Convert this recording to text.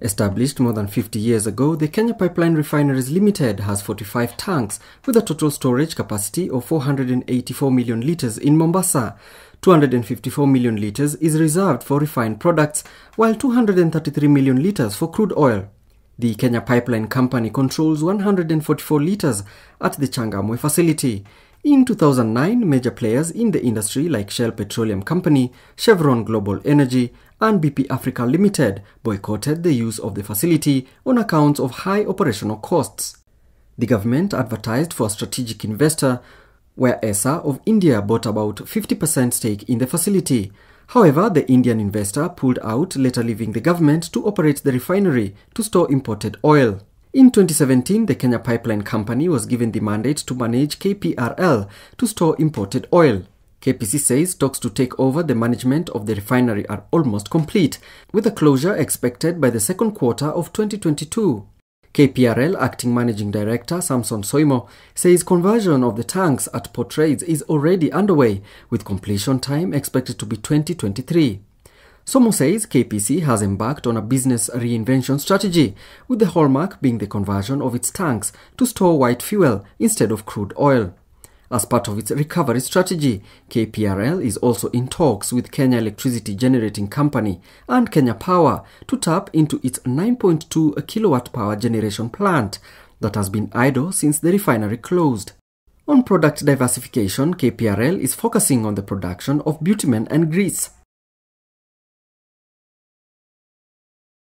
Established more than 50 years ago, the Kenya Pipeline Refineries Limited has 45 tanks with a total storage capacity of 484 million litres in Mombasa. 254 million litres is reserved for refined products, while 233 million litres for crude oil. The Kenya Pipeline Company controls 144 litres at the Changamwe facility. In 2009, major players in the industry like Shell Petroleum Company, Chevron Global Energy, and BP Africa Limited boycotted the use of the facility on account of high operational costs. The government advertised for a strategic investor, where ESA of India bought about 50% stake in the facility. However, the Indian investor pulled out, later leaving the government to operate the refinery to store imported oil. In 2017, the Kenya Pipeline Company was given the mandate to manage KPRL to store imported oil. KPC says talks to take over the management of the refinery are almost complete, with a closure expected by the second quarter of 2022. KPRL Acting Managing Director Samson Soimo says conversion of the tanks at Portraits is already underway, with completion time expected to be 2023. Somo says KPC has embarked on a business reinvention strategy, with the hallmark being the conversion of its tanks to store white fuel instead of crude oil. As part of its recovery strategy, KPRL is also in talks with Kenya Electricity Generating Company and Kenya Power to tap into its 9.2 kilowatt power generation plant that has been idle since the refinery closed. On product diversification, KPRL is focusing on the production of bitumen and grease.